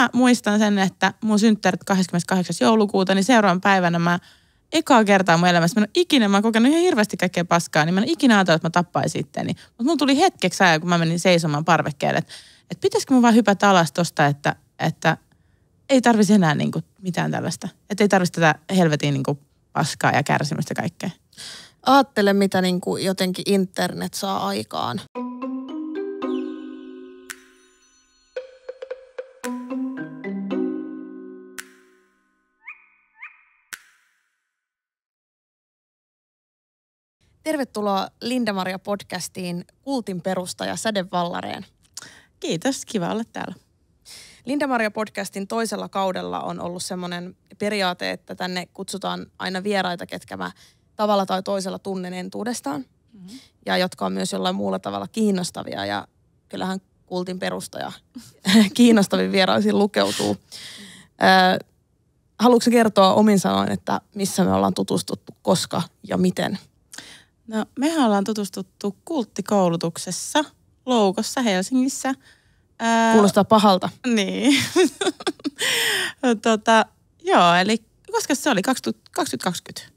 mä muistan sen, että mun synttärit 28. joulukuuta, niin seuraavan päivänä mä ekaa kertaa mun elämässä, mä en ikinä, mä oon kokenut ihan hirveästi kaikkea paskaa, niin mä en ikinä ajatellut, että mä tappaisin sitten, Mutta mulla tuli hetkeksi ajan, kun mä menin seisomaan parvekkeelle, että, että pitäisikö mun vaan hypätä alas tosta, että, että ei tarvisi enää niin kuin mitään tällaista. Että ei tarvisi tätä helvetin niin kuin paskaa ja kärsimystä kaikkea. Aattele, mitä niin kuin jotenkin internet saa aikaan. Tervetuloa Linda-Maria podcastiin kultin perustaja Säde Vallareen. Kiitos, kiva olla täällä. Linda-Maria podcastin toisella kaudella on ollut semmoinen periaate, että tänne kutsutaan aina vieraita, ketkä mä tavalla tai toisella tunnen entuudestaan mm-hmm. ja jotka on myös jollain muulla tavalla kiinnostavia ja kyllähän kultin perustaja kiinnostavin vieraisiin lukeutuu. Ö, haluatko kertoa omin sanoin, että missä me ollaan tutustuttu, koska ja miten? No, mehän ollaan tutustuttu kulttikoulutuksessa Loukossa Helsingissä. Ää... Kuulostaa pahalta. Niin. tota, joo, eli koska se oli 20, 2020,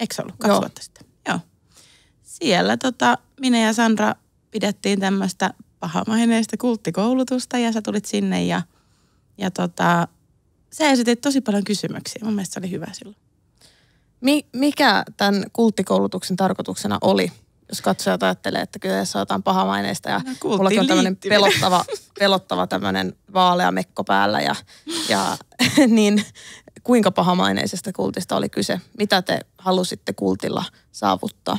eikö se ollut? Kaksi joo. vuotta sitten. Joo. Siellä tota, minä ja Sandra pidettiin tämmöistä pahamaineista kulttikoulutusta ja sä tulit sinne ja, ja tota, sä esitit tosi paljon kysymyksiä. Mun mielestä se oli hyvä silloin. Mi- mikä tämän kulttikoulutuksen tarkoituksena oli? Jos katsojat ajattelee, että kyseessä on jotain pahamaineista ja no, mullakin on tämmöinen pelottava, pelottava tämmöinen vaalea mekko päällä ja, ja niin kuinka pahamaineisesta kultista oli kyse? Mitä te halusitte kultilla saavuttaa?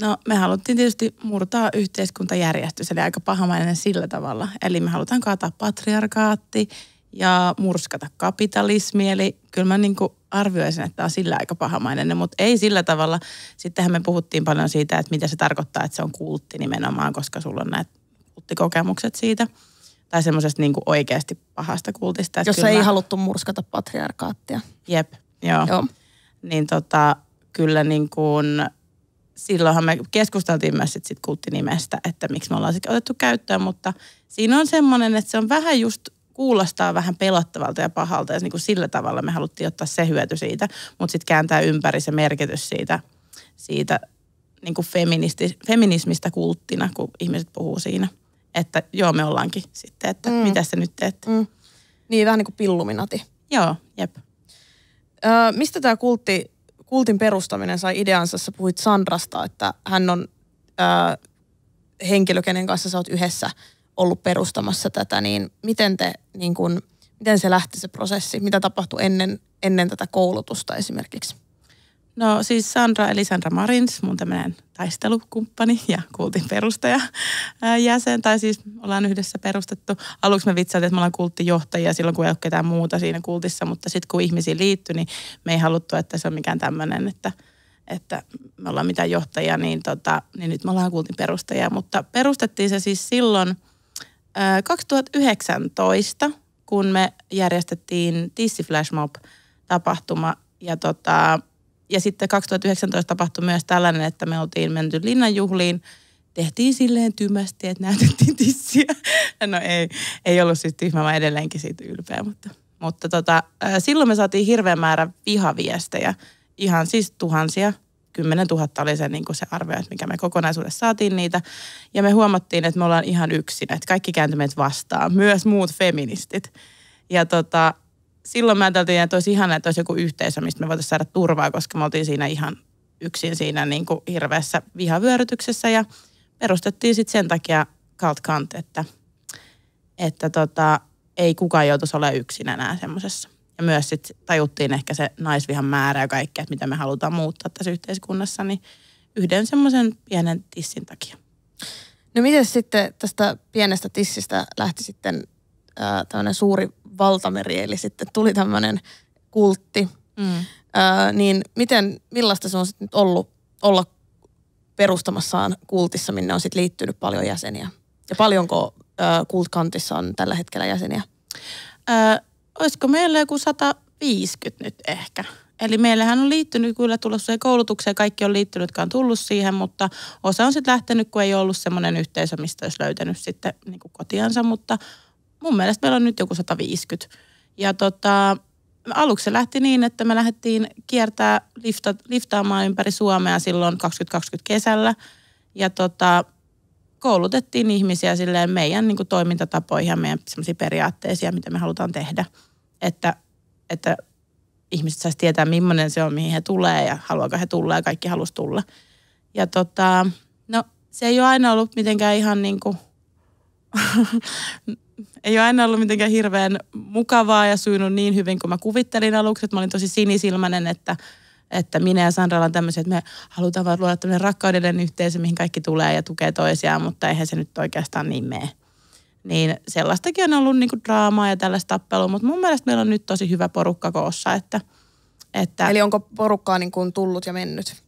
No me haluttiin tietysti murtaa yhteiskuntajärjestys, eli aika pahamainen sillä tavalla. Eli me halutaan kaataa patriarkaatti, ja murskata kapitalismi. Eli kyllä mä niin arvioisin, että tämä on sillä aika pahamainen, mutta ei sillä tavalla. Sittenhän me puhuttiin paljon siitä, että mitä se tarkoittaa, että se on kultti nimenomaan, koska sulla on näitä kulttikokemukset siitä. Tai semmoisesta niin oikeasti pahasta kultista. Että Jos kyllä, ei mä... haluttu murskata patriarkaattia. Jep, joo. joo. Niin tota, kyllä niin kuin, silloinhan me keskusteltiin myös sit, sit kulttinimestä, että miksi me ollaan sitten otettu käyttöön, mutta siinä on semmoinen, että se on vähän just kuulostaa vähän pelottavalta ja pahalta ja niin kuin sillä tavalla me haluttiin ottaa se hyöty siitä, mutta sitten kääntää ympäri se merkitys siitä, siitä niin kuin feministi, feminismistä kulttina, kun ihmiset puhuu siinä. Että joo, me ollaankin sitten, että mm. mitä se nyt teette. Mm. Niin, vähän niin kuin pilluminati. Joo, jep. Ö, mistä tämä kultti, kultin perustaminen sai ideansa? Sä puhuit Sandrasta, että hän on ö, henkilö, kenen kanssa sä oot yhdessä – ollut perustamassa tätä, niin miten te, niin kuin, miten se lähti se prosessi? Mitä tapahtui ennen, ennen tätä koulutusta esimerkiksi? No siis Sandra eli Sandra Marins, mun tämmöinen taistelukumppani ja kultin perustaja ää, jäsen, tai siis ollaan yhdessä perustettu. Aluksi me vitsailtiin, että me ollaan kulttijohtajia silloin, kun ei ole ketään muuta siinä kultissa, mutta sitten kun ihmisiin liittyi, niin me ei haluttu, että se on mikään tämmöinen, että, että me ollaan mitään johtajia, niin, tota, niin nyt me ollaan kultin perustajia. Mutta perustettiin se siis silloin – 2019, kun me järjestettiin Tissi Flash Mob-tapahtuma ja, tota, ja sitten 2019 tapahtui myös tällainen, että me oltiin menty linnanjuhliin, tehtiin silleen tymästi, että näytettiin tissiä. No ei, ei ollut siis tyhmä, mä edelleenkin siitä ylpeä, mutta, mutta tota, silloin me saatiin hirveän määrä vihaviestejä, ihan siis tuhansia 10 000 oli se, niin kuin se arvio, että mikä me kokonaisuudessa saatiin niitä. Ja me huomattiin, että me ollaan ihan yksin, että kaikki kääntyi vastaan, myös muut feministit. Ja tota, silloin mä ajattelin, että olisi ihan, että olisi joku yhteisö, mistä me voitaisiin saada turvaa, koska me oltiin siinä ihan yksin siinä niin kuin hirveässä vihavyörytyksessä. Ja perustettiin sitten sen takia Cult Kant, että, että tota, ei kukaan joutuisi olemaan yksin enää semmoisessa ja myös sit tajuttiin ehkä se naisvihan määrä ja kaikkea, että mitä me halutaan muuttaa tässä yhteiskunnassa, niin yhden semmoisen pienen tissin takia. No miten sitten tästä pienestä tissistä lähti sitten tämmöinen suuri valtameri, eli sitten tuli tämmöinen kultti. Mm. Ää, niin miten, millaista se on sitten ollut olla perustamassaan kultissa, minne on sitten liittynyt paljon jäseniä? Ja paljonko kultkantissa on tällä hetkellä jäseniä? Ää, olisiko meillä joku 150 nyt ehkä. Eli meillähän on liittynyt kyllä tulossa koulutukseen, kaikki on liittynyt, jotka on tullut siihen, mutta osa on sitten lähtenyt, kun ei ollut semmoinen yhteisö, mistä olisi löytänyt sitten niin kuin kotiansa, mutta mun mielestä meillä on nyt joku 150. Ja tota, aluksi se lähti niin, että me lähdettiin kiertää lifta, liftaamaan ympäri Suomea silloin 2020 kesällä. Ja tota, koulutettiin ihmisiä silleen meidän niin kuin toimintatapoihin ja meidän semmoisia periaatteisia, mitä me halutaan tehdä. Että, että ihmiset saisi tietää, millainen se on, mihin he tulee ja haluaako he tulla ja kaikki halusi tulla. Ja tota, no se ei ole aina ollut mitenkään ihan niin kuin, ei ole aina ollut mitenkään hirveän mukavaa ja syynyt niin hyvin kuin mä kuvittelin aluksi. Että mä olin tosi sinisilmäinen, että – että minä ja Sandra on tämmöisiä, että me halutaan vaan luoda tämmöinen rakkaudellinen yhteisö, mihin kaikki tulee ja tukee toisiaan, mutta eihän se nyt oikeastaan niin mene. Niin sellaistakin on ollut niinku draamaa ja tällaista tappelua, mutta mun mielestä meillä on nyt tosi hyvä porukka koossa, että... että Eli onko porukkaa niin kuin tullut ja mennyt?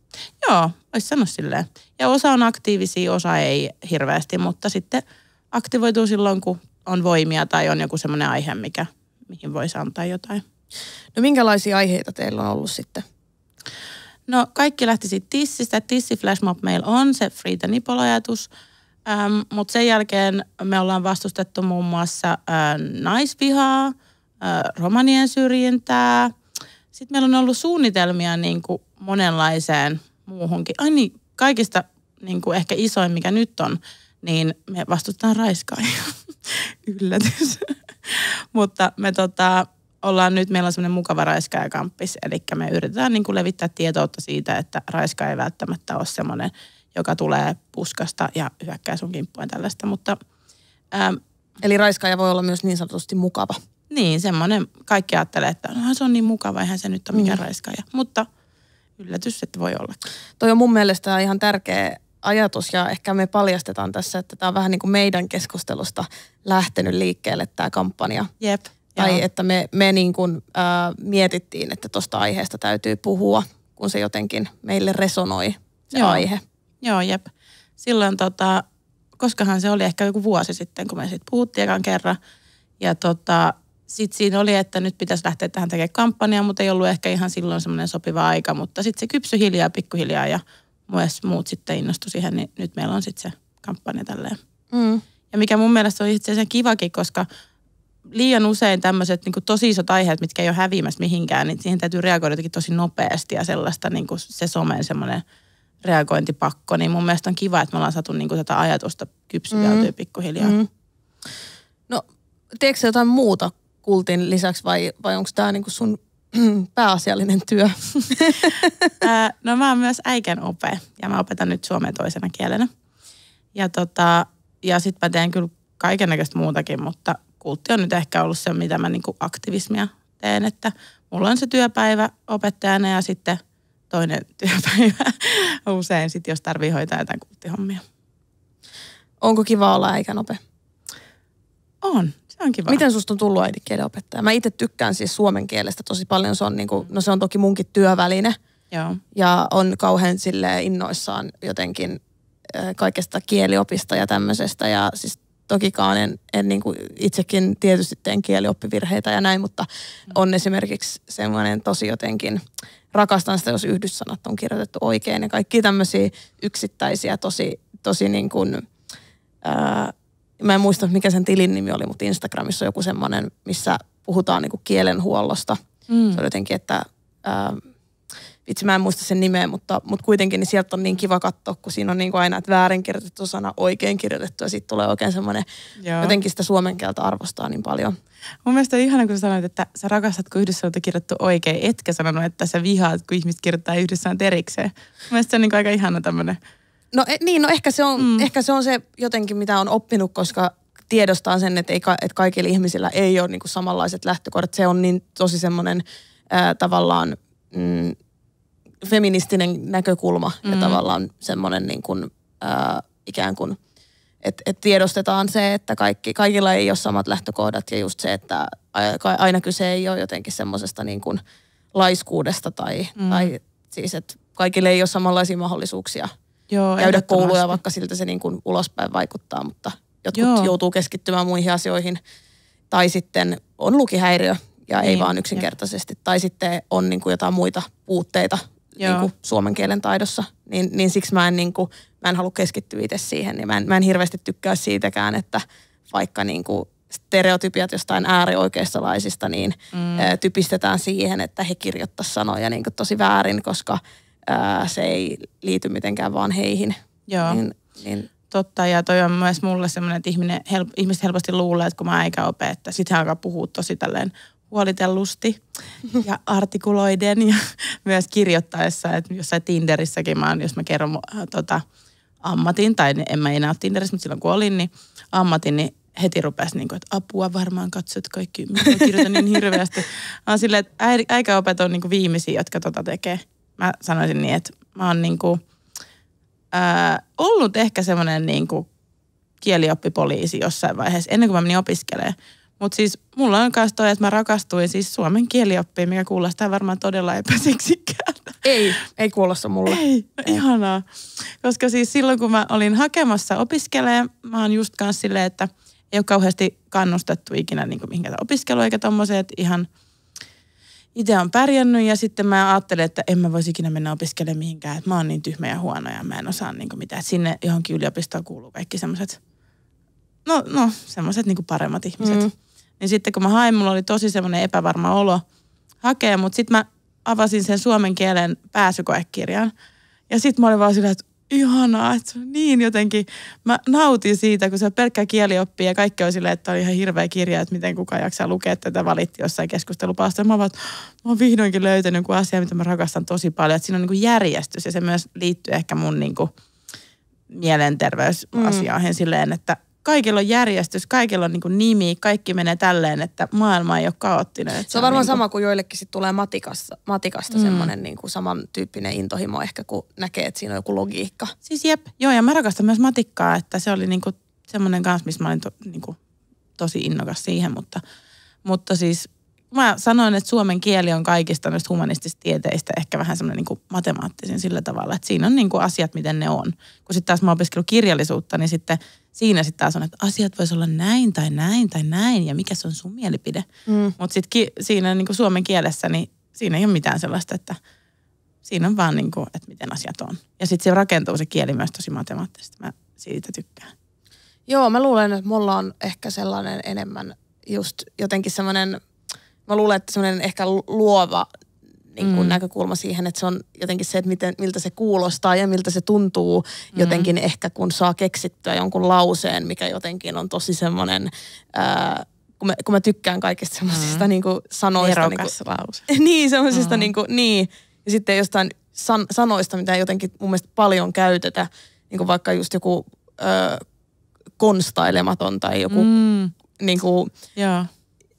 Joo, olisi sanonut silleen. Ja osa on aktiivisia, osa ei hirveästi, mutta sitten aktivoituu silloin, kun on voimia tai on joku semmoinen aihe, mikä, mihin voisi antaa jotain. No minkälaisia aiheita teillä on ollut sitten? No kaikki lähti sitten tissistä. Tissi flashmob meillä on, se free the ajatus Ähm, Mutta sen jälkeen me ollaan vastustettu muun muassa äh, naisvihaa, äh, romanien syrjintää. Sitten meillä on ollut suunnitelmia niin kuin monenlaiseen muuhunkin. Ai niin, kaikista niin kuin ehkä isoin, mikä nyt on, niin me vastustetaan raiskaajia. Yllätys. Mutta me tota, ollaan nyt, meillä on semmoinen mukava raiskaajakamppis, eli me yritetään niin kuin levittää tietoutta siitä, että raiska ei välttämättä ole semmoinen, joka tulee puskasta ja hyökkää sun kimppuun tällaista, mutta... Äm, Eli raiskaaja voi olla myös niin sanotusti mukava. Niin, semmoinen, kaikki ajattelee, että no, se on niin mukava, eihän se nyt ole mikään mm. raiskaaja, mutta yllätys, että voi olla. Toi on mun mielestä ihan tärkeä ajatus ja ehkä me paljastetaan tässä, että tämä on vähän niin kuin meidän keskustelusta lähtenyt liikkeelle tämä kampanja. Jep. Tai että me, me niin kuin, ä, mietittiin, että tuosta aiheesta täytyy puhua, kun se jotenkin meille resonoi se Joo. aihe. Joo, jep. Silloin tota, koskahan se oli ehkä joku vuosi sitten, kun me siitä puhuttiin ekan kerran. Ja tota, sitten siinä oli, että nyt pitäisi lähteä tähän tekemään kampanjaa, mutta ei ollut ehkä ihan silloin semmoinen sopiva aika. Mutta sitten se kypsy hiljaa, pikkuhiljaa ja myös muut sitten innostui siihen, niin nyt meillä on sitten se kampanja tälleen. Mm. Ja mikä mun mielestä on itse asiassa kivakin, koska – liian usein tämmöiset niin tosi isot aiheet, mitkä ei ole häviämässä mihinkään, niin siihen täytyy reagoida jotenkin tosi nopeasti ja sellaista niin kuin se somen semmoinen reagointipakko. Niin mun mielestä on kiva, että me ollaan saatu niin kuin tätä ajatusta kypsyteltyä mm. pikkuhiljaa. Mm. No, teekö sä jotain muuta kultin lisäksi vai, vai onko tämä niin sun pääasiallinen työ? no mä oon myös äiken ope ja mä opetan nyt suomen toisena kielenä. Ja, tota, ja sitten mä teen kyllä kaiken näköistä muutakin, mutta kultti on nyt ehkä ollut se, mitä mä niin kuin aktivismia teen, että mulla on se työpäivä opettajana ja sitten toinen työpäivä usein sitten, jos tarvii hoitaa jotain kulttihommia. Onko kiva olla nopea? On, se on kiva. Miten susta on tullut äidinkielen opettaja? Mä itse tykkään siis suomen kielestä tosi paljon. Se on niin kuin, no se on toki munkin työväline. Joo. Ja on kauhean sille innoissaan jotenkin kaikesta kieliopista ja tämmöisestä. Ja siis tokikaan en, en niin kuin itsekin tietysti teen kielioppivirheitä ja näin, mutta mm. on esimerkiksi semmoinen tosi jotenkin, rakastan sitä, jos yhdyssanat on kirjoitettu oikein ja kaikki tämmöisiä yksittäisiä tosi, tosi niin kuin, ää, mä en muista mikä sen tilin nimi oli, mutta Instagramissa on joku semmoinen, missä puhutaan niin kuin kielenhuollosta. Mm. Se on jotenkin, että ää, vitsi mä en muista sen nimeä, mutta, mutta kuitenkin niin sieltä on niin kiva katsoa, kun siinä on niin kuin aina, että väärin kirjoitettu sana oikein kirjoitettu ja siitä tulee oikein semmoinen, Joo. jotenkin sitä suomen kieltä arvostaa niin paljon. Mun mielestä on ihana, kun sä sanoit, että sä rakastat, kun yhdessä on kirjoittu oikein, etkä sanonut, että sä vihaat, kun ihmiset kirjoittaa yhdyssanat erikseen. Mun mielestä se on niin aika ihana tämmöinen. No e, niin, no ehkä se, on, mm. ehkä se on se jotenkin, mitä on oppinut, koska tiedostaa sen, että, ei, että kaikilla ihmisillä ei ole niin kuin samanlaiset lähtökohdat. Se on niin tosi semmoinen äh, tavallaan mm, feministinen näkökulma mm. ja tavallaan semmoinen niin kuin, äh, ikään kuin, että et tiedostetaan se, että kaikki, kaikilla ei ole samat lähtökohdat ja just se, että aina kyse ei ole jotenkin semmoisesta niin kuin laiskuudesta tai, mm. tai siis, että kaikille ei ole samanlaisia mahdollisuuksia Joo, käydä kouluja, vaikka siltä se niin kuin ulospäin vaikuttaa, mutta jotkut Joo. joutuu keskittymään muihin asioihin. Tai sitten on lukihäiriö ja niin, ei vaan yksinkertaisesti. Ja. Tai sitten on niin kuin jotain muita puutteita niin kuin suomen kielen taidossa, niin, niin siksi mä en, niin kuin, mä en halua keskittyä itse siihen. Niin mä, en, mä en hirveästi tykkää siitäkään, että vaikka niin kuin stereotypiat jostain äärioikeistolaisista, niin mm. ä, typistetään siihen, että he kirjoittaisivat sanoja niin kuin tosi väärin, koska ä, se ei liity mitenkään vaan heihin. Joo. Niin, niin, totta. Ja toi on myös mulle semmoinen, että ihminen, hel, ihmiset helposti luulee, että kun mä eikä ope, että sit hän alkaa puhua tosi tälleen puolitellusti ja artikuloiden ja myös kirjoittaessa, että jossain Tinderissäkin mä oon, jos mä kerron äh, tota, ammatin, tai en mä enää ole Tinderissä, mutta silloin kun olin, niin ammatin, niin heti rupesi niin kuin, että apua varmaan katsot kaikki, mitä kirjoitan niin hirveästi. Mä oon silleen, että äikäopet on niin kuin viimeisiä, jotka tota tekee. Mä sanoisin niin, että mä oon niin kuin, äh, ollut ehkä semmoinen niin kuin kielioppipoliisi jossain vaiheessa, ennen kuin mä menin opiskelemaan. Mutta siis mulla on myös toi, että mä rakastuin siis suomen kielioppiin, mikä kuulostaa varmaan todella epäseksikältä. Ei, ei kuulosta mulle. Ei, no ei. ihanaa. Koska siis silloin, kun mä olin hakemassa opiskelee, mä oon just kanssa silleen, että ei ole kauheasti kannustettu ikinä niin mihinkään opiskelu eikä tommoseen, että ihan itse on pärjännyt ja sitten mä ajattelin, että en mä voisi ikinä mennä opiskelemaan mihinkään, että mä oon niin tyhmä ja huono ja mä en osaa niin mitään. sinne johonkin yliopistoon kuuluu kaikki semmoiset, no, no semmoiset niin paremmat ihmiset. Mm. Niin sitten kun mä hain, mulla oli tosi semmoinen epävarma olo hakea, mutta sitten mä avasin sen suomen kielen pääsykoekirjan. Ja sitten mä olin vaan sillä, että ihanaa, että se on niin jotenkin. Mä nautin siitä, kun se on pelkkä kielioppi ja kaikki on silleen, että oli ihan hirveä kirja, että miten kukaan jaksaa lukea tätä valitti jossain keskustelupalstalla. Mä, vaan, mä oon vihdoinkin löytänyt joku asia, mitä mä rakastan tosi paljon. Että siinä on niin kuin järjestys ja se myös liittyy ehkä mun niin kuin mielenterveysasioihin mm. silleen, että kaikilla on järjestys, kaikilla on niin kuin nimi, kaikki menee tälleen, että maailma ei ole kaoottinen. se on varmaan niin kuin... sama kuin joillekin sit tulee matikassa, matikasta mm. semmoinen niin kuin samantyyppinen intohimo ehkä, kun näkee, että siinä on joku logiikka. Siis jep, joo ja mä rakastan myös matikkaa, että se oli niin kuin semmoinen kanssa, missä mä olin to, niin kuin tosi innokas siihen, mutta, mutta siis mä sanoin, että suomen kieli on kaikista myös humanistista tieteistä ehkä vähän semmoinen niin matemaattisin sillä tavalla, että siinä on niin kuin asiat, miten ne on. Kun sitten taas mä opiskelin kirjallisuutta, niin sitten – siinä sitten taas on, että asiat voisi olla näin tai näin tai näin ja mikä se on sun mielipide. Mm. Mutta sitten ki- siinä niin kuin suomen kielessä, niin siinä ei ole mitään sellaista, että siinä on vaan niin kuin, että miten asiat on. Ja sitten se rakentuu se kieli myös tosi matemaattisesti. Mä siitä tykkään. Joo, mä luulen, että mulla on ehkä sellainen enemmän just jotenkin semmoinen, mä luulen, että semmoinen ehkä luova niin kuin mm. näkökulma siihen, että se on jotenkin se, että miten, miltä se kuulostaa ja miltä se tuntuu mm. jotenkin ehkä, kun saa keksittyä jonkun lauseen, mikä jotenkin on tosi semmoinen... Ää, kun mä, kun mä tykkään kaikista semmoisista mm. niinku sanoista. Niinku Erokas kuin, lause. niin, semmoisista mm. kuin, niinku, niin. Ja sitten jostain san, sanoista, mitä jotenkin mun mielestä paljon käytetä, kuin niinku vaikka just joku ö, konstailematon tai joku mm. kuin yeah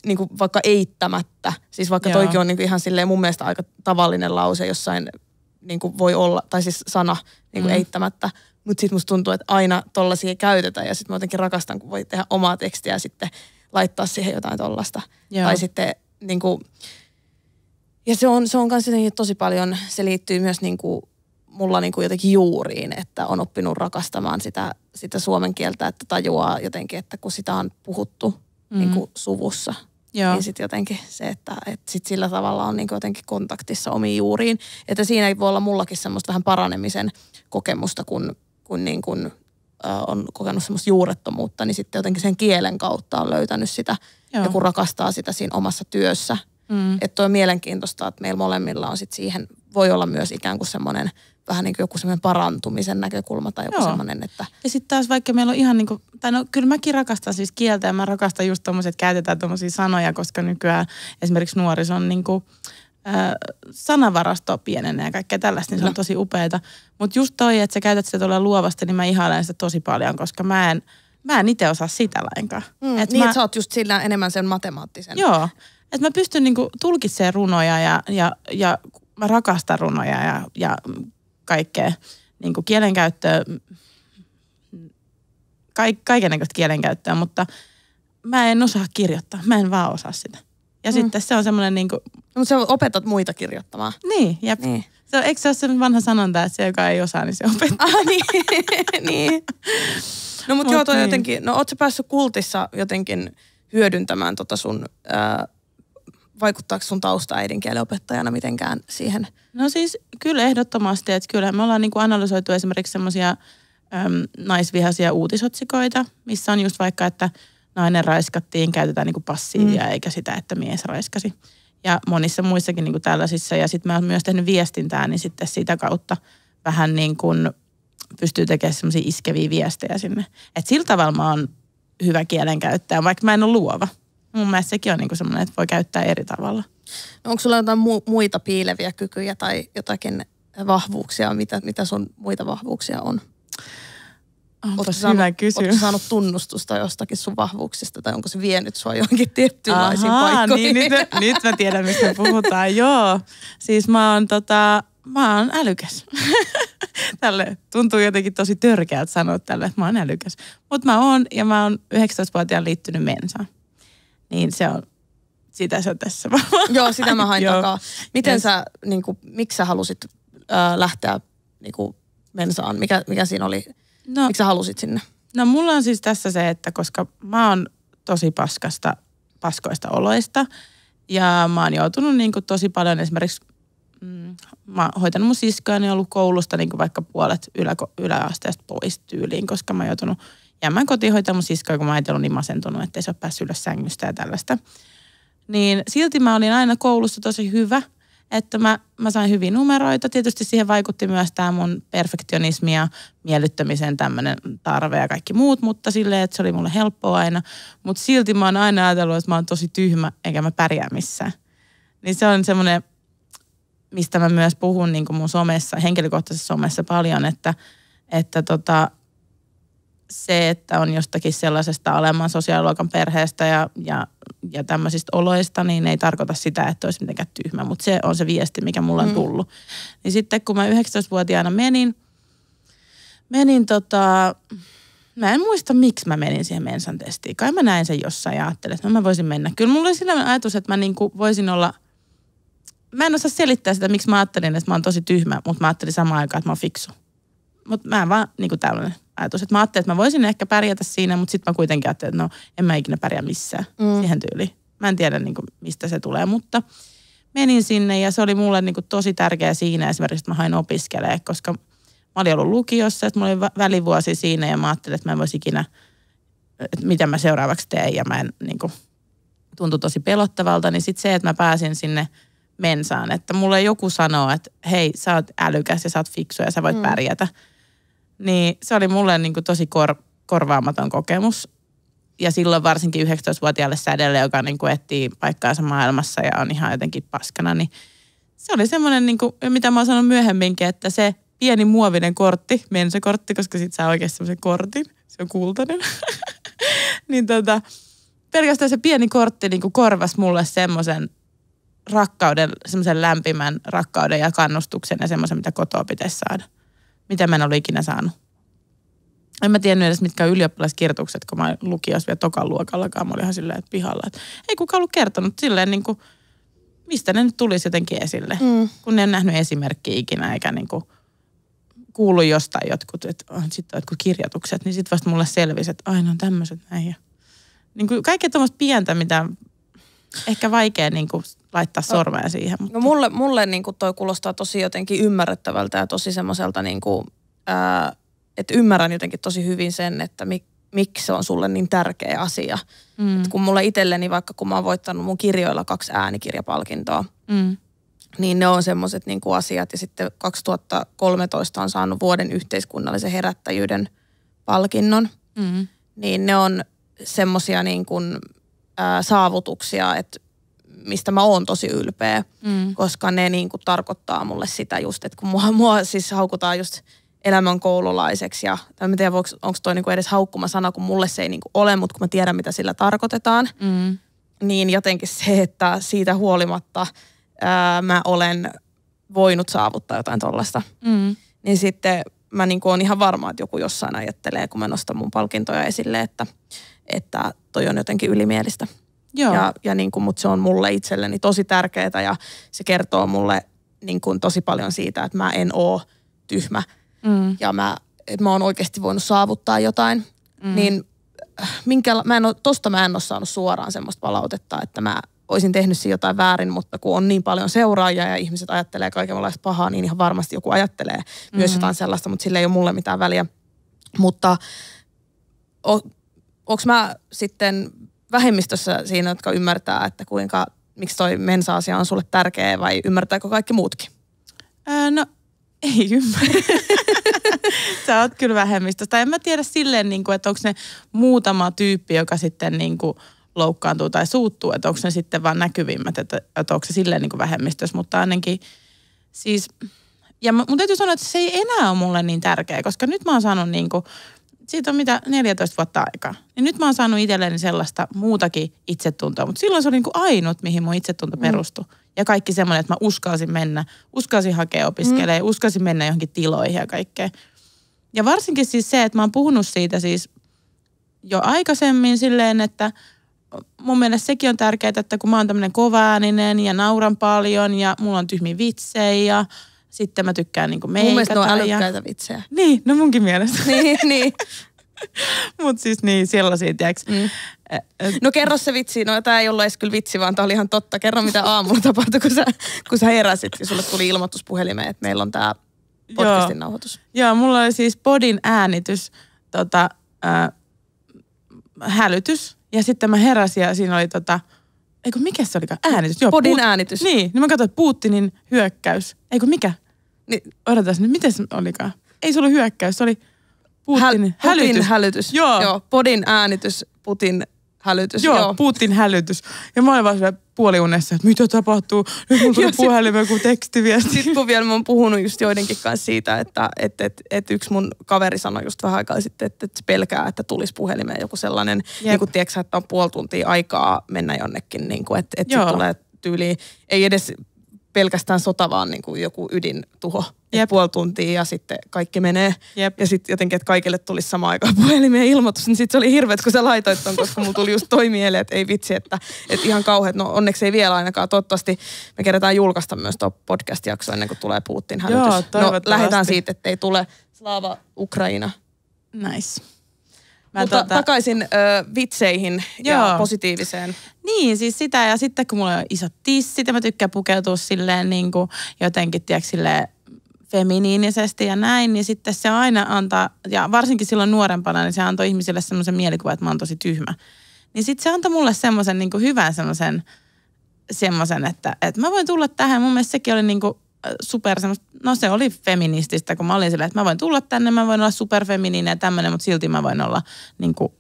niin kuin vaikka eittämättä. Siis vaikka Joo. toikin on niin kuin ihan silleen mun mielestä aika tavallinen lause jossain niin kuin voi olla, tai siis sana niin kuin mm. eittämättä. Mutta sitten musta tuntuu, että aina tollaisia käytetään ja sitten mä jotenkin rakastan, kun voi tehdä omaa tekstiä ja sitten laittaa siihen jotain tollasta. Joo. Tai sitten niin kuin, ja se on, se on myös jotenkin tosi paljon, se liittyy myös niin kuin mulla niin kuin jotenkin juuriin, että on oppinut rakastamaan sitä, sitä suomen kieltä, että tajuaa jotenkin, että kun sitä on puhuttu mm. niin kuin suvussa, Joo. Ja niin sitten jotenkin se, että et sit sillä tavalla on niin jotenkin kontaktissa omiin juuriin. Että siinä voi olla mullakin semmoista vähän paranemisen kokemusta, kun, kun, niin kun äh, on kokenut semmoista juurettomuutta, niin sitten jotenkin sen kielen kautta on löytänyt sitä. Joo. Ja kun rakastaa sitä siinä omassa työssä. Mm. Että on mielenkiintoista, että meillä molemmilla on sit siihen, voi olla myös ikään kuin semmoinen – vähän niin kuin joku semmoinen parantumisen näkökulma tai joku semmoinen, että... Ja sitten taas vaikka meillä on ihan niin kuin, tai no kyllä mäkin rakastan siis kieltä ja mä rakastan just tommoset, että käytetään tommosia sanoja, koska nykyään esimerkiksi nuorison niin kuin, sanavarasto pienenee ja kaikkea tällaista, niin se on no. tosi upeita. Mutta just toi, että sä käytät sitä tuolla luovasti, niin mä ihailen sitä tosi paljon, koska mä en, mä en itse osaa sitä lainkaan. Mm, et niin, mä, että sä oot just sillä enemmän sen matemaattisen. Joo, että mä pystyn niinku tulkitsemaan runoja ja, ja, ja mä rakastan runoja ja, ja kaikkea niin kuin kielenkäyttöä, kaiken näköistä kielenkäyttöä, mutta mä en osaa kirjoittaa, mä en vaan osaa sitä. Ja mm. sitten se on semmoinen niin kuin... No, mutta sä opetat muita kirjoittamaan. Niin, jep. Niin. Se on, eikö se ole se vanha sanonta, että se joka ei osaa, niin se opettaa. Ah, niin. niin. No mutta mut joo, toi niin. jotenkin, no oot sä päässyt kultissa jotenkin hyödyntämään tota sun Äh, vaikuttaako sun tausta äidinkielen opettajana mitenkään siihen? No siis kyllä ehdottomasti, että kyllä me ollaan niin kuin analysoitu esimerkiksi semmoisia naisvihaisia uutisotsikoita, missä on just vaikka, että nainen raiskattiin, käytetään niin kuin passiivia mm. eikä sitä, että mies raiskasi. Ja monissa muissakin niin kuin tällaisissa. Ja sitten mä oon myös tehnyt viestintää, niin sitten sitä kautta vähän niin kuin pystyy tekemään semmoisia iskeviä viestejä sinne. Et sillä tavalla mä oon hyvä kielenkäyttäjä, vaikka mä en ole luova mun mielestä sekin on niinku semmoinen, että voi käyttää eri tavalla. No onko sulla jotain mu- muita piileviä kykyjä tai jotakin vahvuuksia, mitä, mitä sun muita vahvuuksia on? Onpa saanut, kysymys. Oletko saanut tunnustusta jostakin sun vahvuuksista tai onko se vienyt sua johonkin tiettyynlaisiin niin paikkoihin? Niin, nyt, nyt mä tiedän, mistä puhutaan. Joo, siis mä oon, tota, mä oon älykäs. tälle tuntuu jotenkin tosi törkeältä sanoa tälle, että mä oon älykäs. Mutta mä oon ja mä oon 19-vuotiaan liittynyt mensaan. Niin se on, sitä on tässä Joo, sitä mä hain takaa. Miten yes. sä, niin kuin, miksi sä halusit äh, lähteä niin kuin mensaan? Mikä, mikä siinä oli? No, miksi sä halusit sinne? No mulla on siis tässä se, että koska mä oon tosi paskasta, paskoista oloista ja mä oon joutunut niin kuin tosi paljon esimerkiksi mm, mä oon hoitanut mun siskoani ollut koulusta niin kuin vaikka puolet ylä, yläasteesta pois tyyliin, koska mä oon joutunut jäämään kotihoitamaan mun siskoa, kun mä ajattelin niin masentunut, ettei se ole päässyt ylös sängystä ja tällaista. Niin silti mä olin aina koulussa tosi hyvä, että mä, mä sain hyvin numeroita. Tietysti siihen vaikutti myös tämä mun perfektionismi ja miellyttämisen tämmöinen tarve ja kaikki muut, mutta silleen, että se oli mulle helppoa aina. Mutta silti mä oon aina ajatellut, että mä oon tosi tyhmä eikä mä pärjää missään. Niin se on semmoinen, mistä mä myös puhun niin kuin mun somessa, henkilökohtaisessa somessa paljon, että, että tota, se, että on jostakin sellaisesta alemman sosiaaliluokan perheestä ja, ja, ja tämmöisistä oloista, niin ei tarkoita sitä, että olisi mitenkään tyhmä, mutta se on se viesti, mikä mulla on mm. tullut. Mm. Niin sitten kun mä 19-vuotiaana menin, menin tota, mä en muista miksi mä menin siihen mensan testiin. Kai mä näin sen jossain ja ajattelin, että no mä voisin mennä. Kyllä mulla oli sellainen ajatus, että mä niinku voisin olla – mä en osaa selittää sitä, miksi mä ajattelin, että mä oon tosi tyhmä, mutta mä ajattelin samaan aikaan, että mä oon fiksu mutta mä vaan niin kuin tällainen ajatus, että mä ajattelin, että mä voisin ehkä pärjätä siinä, mutta sitten mä kuitenkin ajattelin, että no en mä ikinä pärjää missään mm. siihen tyyliin. Mä en tiedä niin kuin, mistä se tulee, mutta menin sinne ja se oli mulle niin kuin, tosi tärkeä siinä esimerkiksi, että mä hain opiskelee, koska mä olin ollut lukiossa, että mulla oli välivuosi siinä ja mä ajattelin, että mä en voisi ikinä, että mitä mä seuraavaksi teen ja mä en niin kuin, tuntui tosi pelottavalta, niin sitten se, että mä pääsin sinne mensaan, että mulle joku sanoo, että hei, sä oot älykäs ja sä oot fiksu ja sä voit mm. pärjätä niin se oli mulle niin kuin tosi kor- korvaamaton kokemus. Ja silloin varsinkin 19-vuotiaalle sädelle, joka niin kuin etsii paikkaansa maailmassa ja on ihan jotenkin paskana, niin se oli semmoinen, niin kuin, mitä mä oon sanonut myöhemminkin, että se pieni muovinen kortti, mensakortti, koska sit saa oikeasti semmoisen kortin, se on kultainen. niin tota, pelkästään se pieni kortti niin kuin korvas mulle semmoisen rakkauden, semmoisen lämpimän rakkauden ja kannustuksen ja semmoisen, mitä kotoa pitäisi saada mitä mä en ollut ikinä saanut. En mä tiennyt edes mitkä on ylioppilaskirjoitukset, kun mä lukiossa vielä tokan luokallakaan. Mä olin ihan silleen, että pihalla. Että ei kukaan ollut kertonut silleen niin kuin, mistä ne nyt tulisi jotenkin esille. Mm. Kun ne en nähnyt esimerkkiä ikinä eikä niin kuin, kuulu jostain jotkut, että ah, on sitten jotkut kirjoitukset, niin sitten vasta mulle selvisi, että aina on tämmöiset näin. Ja, niin kuin kaikkea tuommoista pientä, mitä ehkä vaikea niin kuin laittaa sormea siihen. No mutta. No mulle, mulle niin kuin toi kuulostaa tosi jotenkin ymmärrettävältä ja tosi semmoiselta, niin kuin, että ymmärrän jotenkin tosi hyvin sen, että mi, miksi se on sulle niin tärkeä asia. Mm. Et kun mulle itselleni, vaikka kun mä oon voittanut mun kirjoilla kaksi äänikirjapalkintoa, mm. niin ne on semmoiset niin kuin asiat. Ja sitten 2013 on saanut vuoden yhteiskunnallisen herättäjyyden palkinnon. Mm. Niin ne on semmoisia niin kuin, saavutuksia, että mistä mä oon tosi ylpeä, mm. koska ne niin kuin tarkoittaa mulle sitä just, että kun mua, mua siis haukutaan just elämän koululaiseksi ja en tiedä onko toi kuin niinku edes haukkuma sana, kun mulle se ei niin kuin ole, mutta kun mä tiedän mitä sillä tarkoitetaan, mm. niin jotenkin se, että siitä huolimatta ää, mä olen voinut saavuttaa jotain tollasta, mm. niin sitten mä niin kuin on ihan varma, että joku jossain ajattelee, kun mä nostan mun palkintoja esille, että, että toi on jotenkin ylimielistä. Joo. Ja, ja niin kuin, mutta se on mulle itselleni tosi tärkeää ja se kertoo mulle niin kuin tosi paljon siitä, että mä en oo tyhmä. Mm. Ja mä, että mä oon oikeasti voinut saavuttaa jotain. Mm. Niin äh, minkä, mä en oo, tosta mä en ole saanut suoraan semmoista palautetta, että mä olisin tehnyt siinä jotain väärin, mutta kun on niin paljon seuraajia ja ihmiset ajattelee kaikenlaista pahaa, niin ihan varmasti joku ajattelee mm. myös jotain sellaista, mutta sillä ei ole mulle mitään väliä. Mutta o, onko mä sitten vähemmistössä siinä, jotka ymmärtää, että kuinka, miksi toi mensa-asia on sulle tärkeä vai ymmärtääkö kaikki muutkin? Ää, no ei ymmärrä. Sä oot kyllä vähemmistöstä en mä tiedä silleen, niin kuin, että onko ne muutama tyyppi, joka sitten niin kuin loukkaantuu tai suuttuu, että onko ne sitten vaan näkyvimmät, että, että onko se silleen niin kuin vähemmistössä, mutta ainakin siis... Ja mun täytyy sanoa, että se ei enää ole mulle niin tärkeä, koska nyt mä oon saanut niin kuin siitä on mitä 14 vuotta aikaa. Ja niin nyt mä oon saanut itselleni sellaista muutakin itsetuntoa, mutta silloin se oli niin kuin ainut, mihin mun itsetunto mm. perustui. Ja kaikki semmoinen, että mä uskalsin mennä, uskalsin hakea opiskelemaan, mm. uskalsin mennä johonkin tiloihin ja kaikkeen. Ja varsinkin siis se, että mä oon puhunut siitä siis jo aikaisemmin silleen, että mun mielestä sekin on tärkeää, että kun mä oon tämmöinen kovaääninen ja nauran paljon ja mulla on tyhmi vitsejä ja sitten mä tykkään niinku meikata. Mun mielestä ne on älykkäitä ja... vitsejä. Niin, no munkin mielestä. niin, niin. Mut siis niin, sellaisia, tiiäks. Mm. No kerro se vitsi. No tää ei ollut edes kyllä vitsi, vaan tää oli ihan totta. Kerro mitä aamulla tapahtui, kun sä, kun sä heräsit ja sulle tuli ilmoitus puhelimeen, että meillä on tää podcastin Joo. nauhoitus. Joo, mulla oli siis podin äänitys, tota, äh, hälytys. Ja sitten mä heräsin ja siinä oli tota, eikö mikä se olikaan? Äänitys. Joo, podin puut- äänitys. Niin, niin mä katsoin, että Putinin hyökkäys. Eikö mikä? Niin odotas nyt, miten se olikaan? Ei se ollut hyökkäys, se oli Putin, Häl- hälytys. Putin hälytys. Joo. Joo. Podin äänitys, Putin hälytys. Joo, Joo. Putin hälytys. Ja mä olin vaan puoliunessa, että mitä tapahtuu, nyt mulla tuli puhelimeen teksti tekstiviesti. Sitten kun vielä mä oon puhunut just joidenkin kanssa siitä, että et, et, et yksi mun kaveri sanoi just vähän aikaa sitten, että, että pelkää, että tulisi puhelimeen joku sellainen, Jep. niin kuin tiedätkö, että on puoli tuntia aikaa mennä jonnekin, niin kuin, että, että tulee tyyliin, ei edes pelkästään sota, vaan niin kuin joku ydintuho. Jep. Puoli tuntia ja sitten kaikki menee. Jep. Ja sitten jotenkin, että kaikille tulisi sama aikaan puhelimeen ilmoitus, niin sitten se oli hirveet, kun sä laitoit ton, koska mulla tuli just toi mieleen, että ei vitsi, että, että ihan kauheat. No onneksi ei vielä ainakaan. Toivottavasti me kerätään julkaista myös tuo podcast-jakso ennen kuin tulee Putin hälytys. Joo, no lähdetään siitä, että ei tule Slava Ukraina. Nice. Mä Mutta tuota... takaisin ö, vitseihin Joo. ja positiiviseen. Niin, siis sitä ja sitten kun mulla on iso tissi, ja mä tykkään pukeutua silleen niin kuin jotenkin, tiedätkö, silleen feminiinisesti ja näin, niin sitten se aina antaa, ja varsinkin silloin nuorempana, niin se antoi ihmisille semmoisen mielikuvan, että mä oon tosi tyhmä. Niin sitten se antoi mulle semmoisen niin hyvän semmoisen, semmoisen, että, että mä voin tulla tähän. Mun mielestä sekin oli niin kuin super semmoista, no se oli feminististä, kun mä olin silleen, että mä voin tulla tänne, mä voin olla superfeminiinen ja tämmöinen, mutta silti mä voin olla niin kuin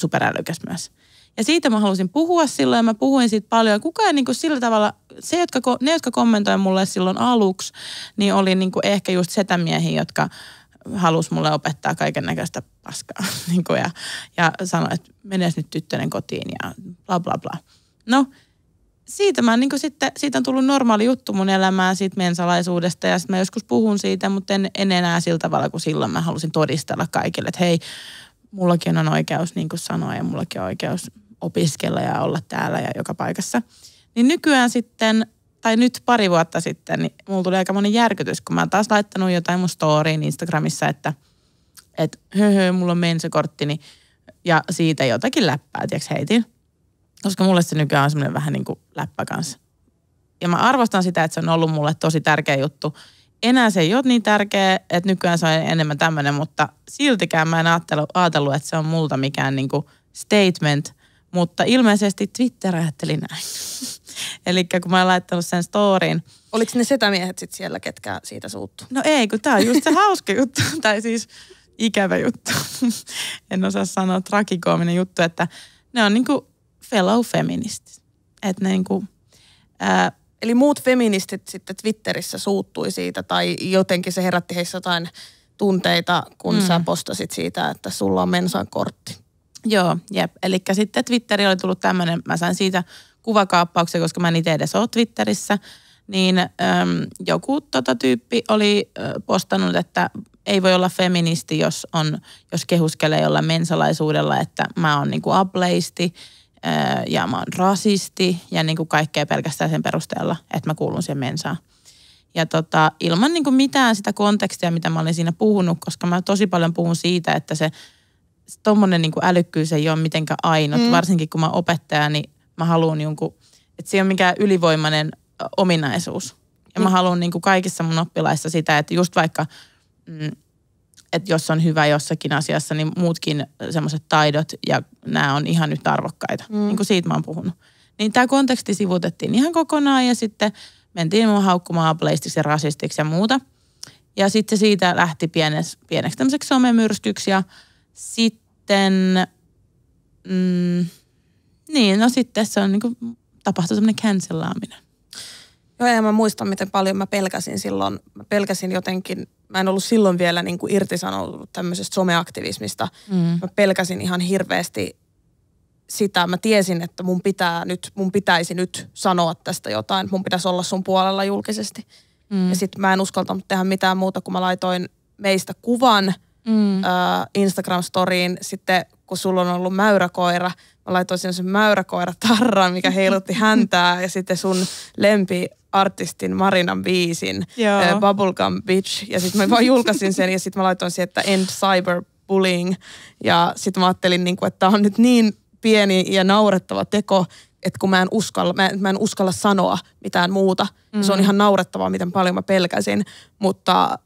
superälykäs myös. Ja siitä mä halusin puhua silloin ja mä puhuin siitä paljon. Kukaan niin kuin sillä tavalla, se, jotka, ne jotka kommentoi mulle silloin aluksi, niin oli niin kuin ehkä just miehiä, jotka halusi mulle opettaa kaiken näköistä paskaa. Niinku, ja, ja sanoi, että menes nyt tyttönen kotiin ja bla bla bla. No siitä, mä niin sitten, siitä on tullut normaali juttu mun elämään siitä mensalaisuudesta ja sitten mä joskus puhun siitä, mutta en, en enää sillä tavalla kuin silloin mä halusin todistella kaikille, että hei, mullakin on oikeus niin kuin sanoa ja mullakin on oikeus opiskella ja olla täällä ja joka paikassa. Niin nykyään sitten, tai nyt pari vuotta sitten, niin mulla tuli aika monen järkytys, kun mä oon taas laittanut jotain mun storyin Instagramissa, että että höhö, mulla on mensakortti, niin, ja siitä jotakin läppää, tiiäks, heitin koska mulle se nykyään on semmoinen vähän niin kuin läppä kanssa. Ja mä arvostan sitä, että se on ollut mulle tosi tärkeä juttu. Enää se ei ole niin tärkeä, että nykyään se on enemmän tämmöinen, mutta siltikään mä en ajatellut, ajatellut että se on multa mikään niin kuin statement. Mutta ilmeisesti Twitter ajatteli näin. Eli kun mä oon laittanut sen storin. Oliko ne setämiehet sitten siellä, ketkä siitä suuttu? No ei, kun tää on just se hauska juttu. tai siis ikävä juttu. en osaa sanoa trakikoominen juttu, että ne on niinku fellow feminist, Et niin kuin, ää, Eli muut feministit sitten Twitterissä suuttui siitä tai jotenkin se herätti heissä jotain tunteita, kun mm. sä postasit siitä, että sulla on mensan kortti. Joo, jep. Eli sitten Twitteri oli tullut tämmöinen, mä sain siitä kuvakaappauksia, koska mä en itse edes ole Twitterissä, niin äm, joku tota tyyppi oli ä, postannut, että ei voi olla feministi, jos, on, jos kehuskelee jollain mensalaisuudella, että mä oon niinku ableisti ja mä oon rasisti ja niin kuin kaikkea pelkästään sen perusteella, että mä kuulun siihen mensaan. Ja tota, ilman niin kuin mitään sitä kontekstia, mitä mä olin siinä puhunut, koska mä tosi paljon puhun siitä, että se tommonen niin älykkyys ei ole mitenkään ainut. Mm. Varsinkin kun mä oon opettaja, niin mä haluan jonkun, niin että se ei ole mikään ylivoimainen ominaisuus. Ja mä mm. haluan niin kuin kaikissa mun oppilaissa sitä, että just vaikka mm, että jos on hyvä jossakin asiassa, niin muutkin semmoiset taidot ja nämä on ihan nyt arvokkaita. Mm. Niin kuin siitä mä oon puhunut. Niin tämä konteksti sivutettiin ihan kokonaan ja sitten mentiin mun haukkumaan ableistiksi ja rasistiksi ja muuta. Ja sitten siitä lähti pienes, pieneksi tämmöiseksi somemyrskyksi ja sitten, mm, niin no sitten se on niin kuin tapahtui semmoinen cancelaaminen. Joo, ja mä muistan, miten paljon mä pelkäsin silloin. Mä pelkäsin jotenkin, mä en ollut silloin vielä niin kuin irtisanoutunut tämmöisestä someaktivismista. Mm. Mä pelkäsin ihan hirveästi sitä. Mä tiesin, että mun, pitää nyt, mun pitäisi nyt sanoa tästä jotain. Mun pitäisi olla sun puolella julkisesti. Mm. Ja sitten mä en uskaltanut tehdä mitään muuta, kun mä laitoin meistä kuvan mm. äh, Instagram-storiin. Sitten kun sulla on ollut mäyräkoira, mä laitoin sen mäyräkoira tarran, mikä heilutti häntää ja sitten sun lempi artistin Marinan biisin, eh, Joo. Bubblegum Bitch, ja sitten mä vaan julkaisin sen ja sitten mä laitoin siihen, että End Cyberbullying, ja sitten mä ajattelin, niin kuin, että tämä on nyt niin pieni ja naurettava teko, että kun mä en uskalla, mä, en, mä en uskalla sanoa mitään muuta. Mm. Se on mm. ihan naurettavaa, miten paljon mä pelkäsin, mutta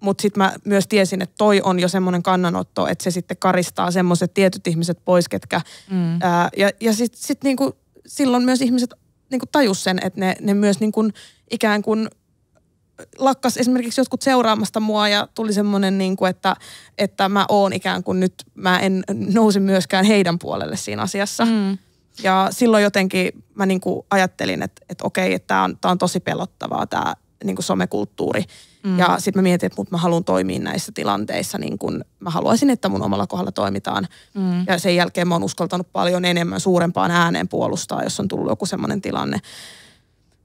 mutta sitten mä myös tiesin, että toi on jo semmoinen kannanotto, että se sitten karistaa semmoiset tietyt ihmiset pois, ketkä... Mm. Ää, ja ja sitten sit kuin niinku silloin myös ihmiset niin kuin tajus sen, että ne, ne myös niin kuin ikään kuin lakkas esimerkiksi jotkut seuraamasta mua ja tuli semmoinen, niin kuin, että, että mä oon ikään kuin nyt, mä en nousi myöskään heidän puolelle siinä asiassa. Mm. Ja silloin jotenkin mä niin kuin ajattelin, että, että okei, että tämä on, on tosi pelottavaa tämä niin kuin somekulttuuri. Mm. Ja sitten mä mietin, että mut mä haluan toimia näissä tilanteissa niin kuin mä haluaisin, että mun omalla kohdalla toimitaan. Mm. Ja sen jälkeen mä oon uskaltanut paljon enemmän suurempaan ääneen puolustaa, jos on tullut joku semmoinen tilanne.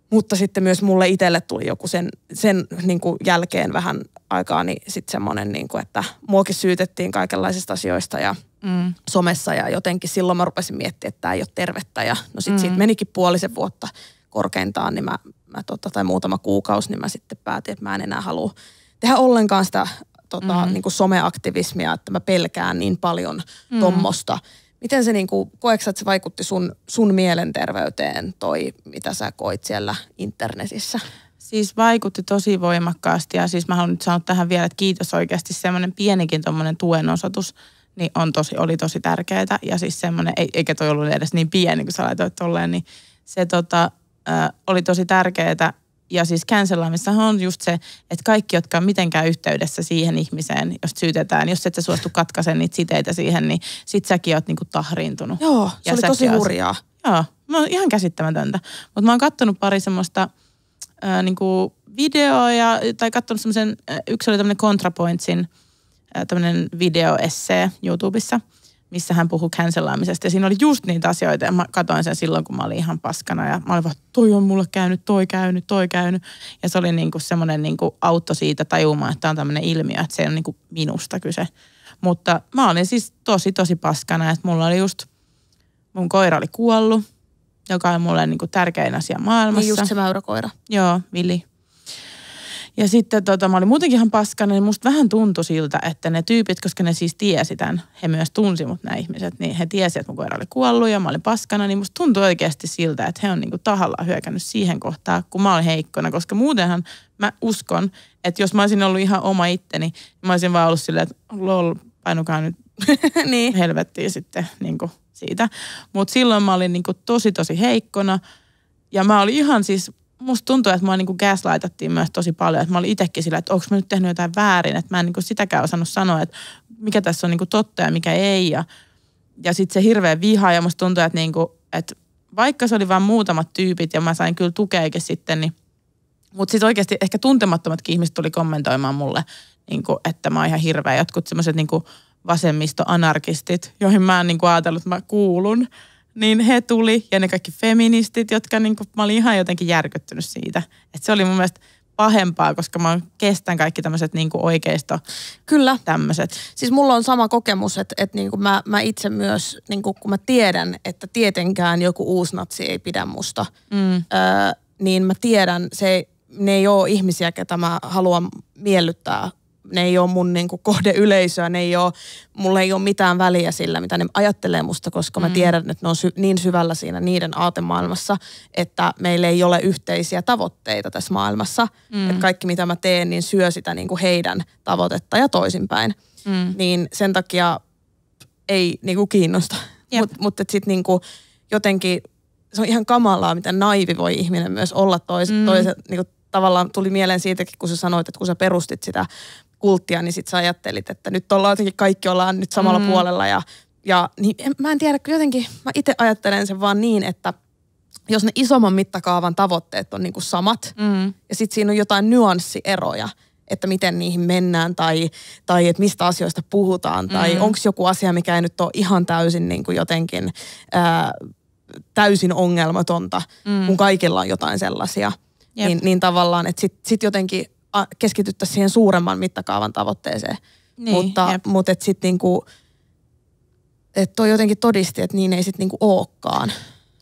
Mutta sitten myös mulle itselle tuli joku sen, sen niin kuin jälkeen vähän aikaa, niin sitten semmoinen, niin kuin, että muokin syytettiin kaikenlaisista asioista ja mm. somessa ja jotenkin silloin mä rupesin miettimään, että tämä ei ole tervettä. Ja no sitten mm. siitä menikin puolisen vuotta korkeintaan, niin mä mä tota, tai muutama kuukausi, niin mä sitten päätin, että mä en enää halua tehdä ollenkaan sitä tota, mm-hmm. niin kuin someaktivismia, että mä pelkään niin paljon mm-hmm. tommosta. Miten se, niin kuin, koetko että se vaikutti sun, sun mielenterveyteen toi, mitä sä koit siellä internetissä? Siis vaikutti tosi voimakkaasti ja siis mä haluan nyt sanoa tähän vielä, että kiitos oikeasti semmoinen pienikin tuommoinen tuen osoitus niin on tosi, oli tosi tärkeää. Ja siis semmoinen, eikä toi ollut edes niin pieni, kun sä laitoit tolleen, niin se tota, äh, oli tosi tärkeää. Ja siis cancelaamissa on just se, että kaikki, jotka on mitenkään yhteydessä siihen ihmiseen, jos syytetään, jos et sä suostu katkaisen niitä siteitä siihen, niin sit säkin oot niinku tahriintunut. Joo, se ja oli tosi oot... hurjaa. Joo, no, ihan käsittämätöntä. Mutta mä oon kattonut pari semmoista äh, niinku videoja, tai kattonut semmoisen, äh, yksi oli tämmöinen ContraPointsin äh, tämmöinen videoessee YouTubessa – missä hän puhui cancelaamisesta. Ja siinä oli just niitä asioita ja mä katsoin sen silloin, kun mä olin ihan paskana. Ja mä olin vaan, toi on mulle käynyt, toi käynyt, toi käynyt. Ja se oli niinku semmoinen niinku autto siitä tajumaan, että tämä on tämmöinen ilmiö, että se on niinku minusta kyse. Mutta mä olin siis tosi, tosi paskana, että mulla oli just, mun koira oli kuollut, joka on mulle niinku tärkein asia maailmassa. Niin just se mäyräkoira. Joo, Vili. Ja sitten tota, mä olin muutenkin ihan paskana, niin musta vähän tuntui siltä, että ne tyypit, koska ne siis tiesi tämän, he myös tunsi mut nämä ihmiset, niin he tiesi, että mun koira oli kuollut ja mä olin paskana, niin musta tuntui oikeasti siltä, että he on niinku tahallaan hyökännyt siihen kohtaan, kun mä olin heikkona, koska muutenhan mä uskon, että jos mä olisin ollut ihan oma itteni, niin mä olisin vaan ollut silleen, että lol, painukaa nyt niin. helvettiin sitten niinku siitä. Mutta silloin mä olin niinku tosi tosi heikkona ja mä olin ihan siis musta tuntuu, että mua niin gaslightattiin myös tosi paljon. Että mä olin itsekin sillä, että onko mä nyt tehnyt jotain väärin. Että mä en niin sitäkään osannut sanoa, että mikä tässä on niin totta ja mikä ei. Ja, ja sitten se hirveä viha ja musta tuntuu, että, niin kuin, että vaikka se oli vain muutamat tyypit ja mä sain kyllä tukeakin sitten, niin mutta sitten oikeasti ehkä tuntemattomatkin ihmiset tuli kommentoimaan mulle, niin kuin, että mä oon ihan hirveä. Jotkut semmoiset niin vasemmistoanarkistit, joihin mä oon niin kuin ajatellut, että mä kuulun niin he tuli ja ne kaikki feministit, jotka niin kuin, mä olin ihan jotenkin järkyttynyt siitä. Että se oli mun mielestä pahempaa, koska mä kestän kaikki tämmöiset niin oikeisto Kyllä. tämmöiset. Siis mulla on sama kokemus, että, että niin kuin mä, mä itse myös, niin kuin, kun mä tiedän, että tietenkään joku natsi ei pidä musta, mm. öö, niin mä tiedän, se, ne ei ole ihmisiä, ketä mä haluan miellyttää ne ei ole mun niin kuin kohdeyleisöä, ne ei ole, mulle ei ole mitään väliä sillä, mitä ne ajattelee musta, koska mä mm. tiedän, että ne on sy- niin syvällä siinä niiden aatemaailmassa, että meillä ei ole yhteisiä tavoitteita tässä maailmassa. Mm. Että kaikki, mitä mä teen, niin syö sitä niin kuin heidän tavoitetta ja toisinpäin. Mm. Niin sen takia ei niin kuin kiinnosta. Mutta mut, sitten niin kuin jotenkin se on ihan kamalaa, miten naivi voi ihminen myös olla toisen, mm. toisen niin kuin, tavallaan tuli mieleen siitäkin, kun sä sanoit, että kun sä perustit sitä kulttia, niin sitten sä ajattelit, että nyt ollaan jotenkin kaikki ollaan nyt samalla mm. puolella ja, ja niin en, mä en tiedä, jotenkin mä itse ajattelen sen vaan niin, että jos ne isomman mittakaavan tavoitteet on niin kuin samat mm. ja sitten siinä on jotain nyanssieroja, että miten niihin mennään tai, tai että mistä asioista puhutaan tai mm-hmm. onko joku asia, mikä ei nyt ole ihan täysin niin kuin jotenkin ää, täysin ongelmatonta, mm. kun kaikilla on jotain sellaisia. Niin, niin tavallaan, että sitten sit jotenkin keskityttäisiin siihen suuremman mittakaavan tavoitteeseen. Niin, mutta jep. mutta et sitten niinku, että toi jotenkin todisti, että niin ei sitten niinku olekaan.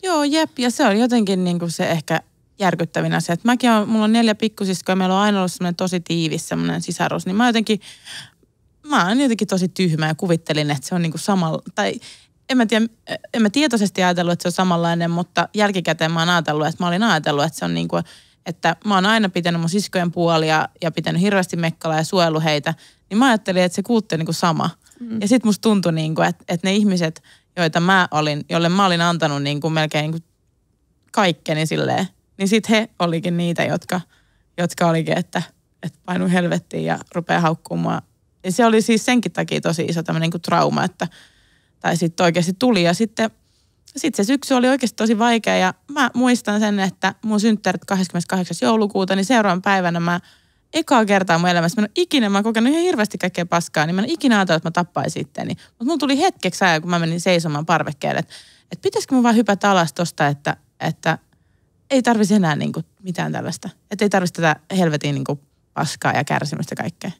Joo, jep. Ja se oli jotenkin niinku se ehkä järkyttävin asia. Et mäkin on, mulla on neljä pikkusiskoa ja meillä on aina ollut semmoinen tosi tiivis semmoinen sisarus. Niin mä jotenkin, mä olen jotenkin tosi tyhmä ja kuvittelin, että se on niinku samalla, tai en mä, tiedä, en mä tietoisesti ajatellut, että se on samanlainen, mutta jälkikäteen mä oon ajatellut, että mä olin ajatellut, että se on niinku, että mä oon aina pitänyt mun siskojen puolia ja pitänyt hirveästi mekkala ja suojellut heitä, niin mä ajattelin, että se kultti on niin kuin sama. Mm. Ja sitten musta tuntui, niin kuin, että, että ne ihmiset, joita mä olin, jolle mä olin antanut niin kuin melkein niin kuin kaikkeni silleen, niin sitten he olikin niitä, jotka, jotka olikin, että, että painu helvettiin ja rupeaa haukkumaan. Ja se oli siis senkin takia tosi iso tämmöinen niin trauma, että tai sitten oikeasti tuli. Ja sitten sitten se syksy oli oikeasti tosi vaikea ja mä muistan sen, että mun synttärit 28. joulukuuta, niin seuraavan päivänä mä ekaa kertaa mun elämässä, mä en ikinä, mä oon kokenut ihan hirveästi kaikkea paskaa, niin mä en ikinä ajatellut, että mä tappaisin itteni. Mutta mulla tuli hetkeksi ajan, kun mä menin seisomaan parvekkeelle, että, että pitäisikö mun vaan hypätä alas tosta, että, että ei tarvisi enää niin kuin mitään tällaista. Että ei tarvisi tätä helvetin niin kuin paskaa ja kärsimystä kaikkea.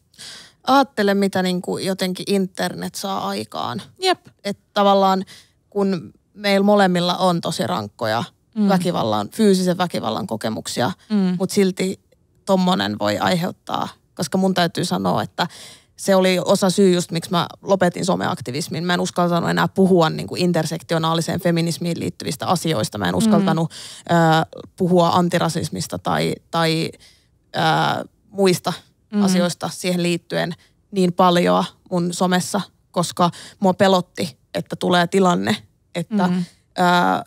Aattele, mitä niin kuin jotenkin internet saa aikaan. Jep. Että tavallaan kun meillä molemmilla on tosi rankkoja mm. väkivallan, fyysisen väkivallan kokemuksia, mm. mutta silti tommonen voi aiheuttaa, koska mun täytyy sanoa, että se oli osa syy just, miksi mä lopetin someaktivismin. Mä en uskaltanut enää puhua niin kuin intersektionaaliseen feminismiin liittyvistä asioista. Mä en mm. uskaltanut mm. äh, puhua antirasismista tai, tai äh, muista mm. asioista siihen liittyen niin paljon mun somessa, koska mua pelotti, että tulee tilanne, että mm. ää,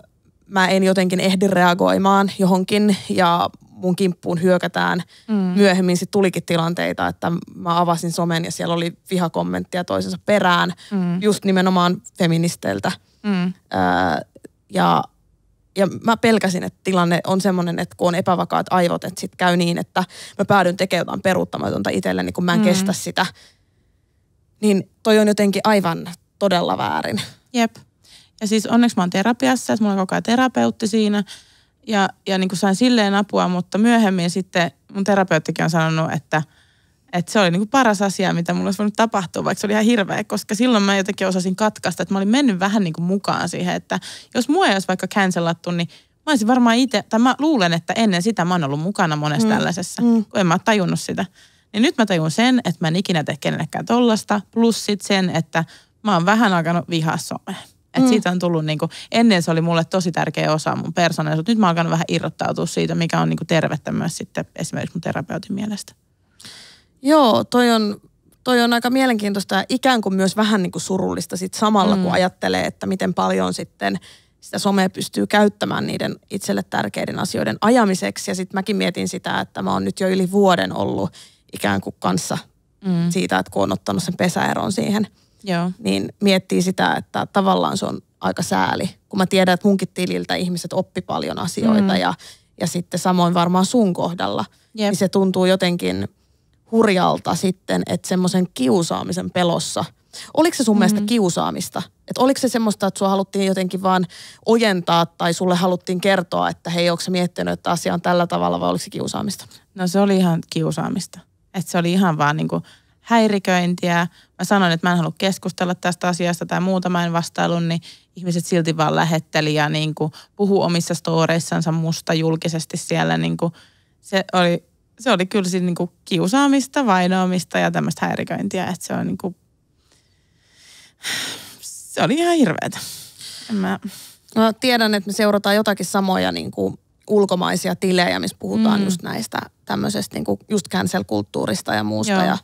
mä en jotenkin ehdi reagoimaan johonkin ja mun kimppuun hyökätään. Mm. Myöhemmin sitten tulikin tilanteita, että mä avasin somen ja siellä oli vihakommenttia toisensa perään, mm. just nimenomaan feministeiltä. Mm. Ää, ja, ja mä pelkäsin, että tilanne on semmoinen, että kun on epävakaat aivot, että sitten käy niin, että mä päädyn tekemään jotain peruuttamatonta itselleni, kun mä en mm. kestä sitä. Niin toi on jotenkin aivan todella väärin. Jep. Ja siis onneksi mä oon terapiassa, että mulla on koko ajan terapeutti siinä. Ja, ja niin kuin sain silleen apua, mutta myöhemmin sitten mun terapeuttikin on sanonut, että, että se oli niin kuin paras asia, mitä mulla olisi voinut tapahtua, vaikka se oli ihan hirveä, koska silloin mä jotenkin osasin katkaista, että mä olin mennyt vähän niin kuin mukaan siihen, että jos mua ei olisi vaikka cancelattu, niin mä olisin varmaan itse, tai mä luulen, että ennen sitä mä oon ollut mukana monessa mm. tällaisessa, mm. kun en mä tajunnut sitä. Niin nyt mä tajun sen, että mä en ikinä tee kenellekään tollasta, plus sit sen, että mä oon vähän alkanut vihaa somea. Että mm. siitä on tullut niinku, ennen se oli mulle tosi tärkeä osa mun persoonallisuutta. Nyt mä oon vähän irrottautua siitä, mikä on niinku tervettä myös sitten esimerkiksi mun terapeutin mielestä. Joo, toi on, toi on aika mielenkiintoista ja ikään kuin myös vähän niinku surullista sit samalla, mm. kun ajattelee, että miten paljon sitten sitä somea pystyy käyttämään niiden itselle tärkeiden asioiden ajamiseksi. Ja sitten mäkin mietin sitä, että mä oon nyt jo yli vuoden ollut ikään kuin kanssa mm. siitä, että kun on ottanut sen pesäeron siihen – Joo. niin miettii sitä, että tavallaan se on aika sääli, kun mä tiedän, että munkin tililtä ihmiset oppi paljon asioita mm. ja, ja sitten samoin varmaan sun kohdalla, Jep. niin se tuntuu jotenkin hurjalta sitten, että semmoisen kiusaamisen pelossa. Oliko se sun mm. mielestä kiusaamista? Et oliko se semmoista, että sua haluttiin jotenkin vaan ojentaa tai sulle haluttiin kertoa, että hei, onko se miettinyt, että asia on tällä tavalla vai oliko se kiusaamista? No se oli ihan kiusaamista. Et se oli ihan vaan niinku, häiriköintiä, mä sanoin, että mä en halua keskustella tästä asiasta tai muuta, mä en vastaillut, niin ihmiset silti vaan lähetteli ja niin kuin puhu omissa storeissansa musta julkisesti siellä. Niin kuin se, oli, se oli kyllä siinä niin kuin kiusaamista, vainoamista ja tämmöistä häiriköintiä, että se on niin kuin, se oli ihan hirveätä. mä... No, tiedän, että me seurataan jotakin samoja niin kuin ulkomaisia tilejä, missä puhutaan mm. just näistä tämmöisestä niin kuin just cancel-kulttuurista ja muusta. Joo. Ja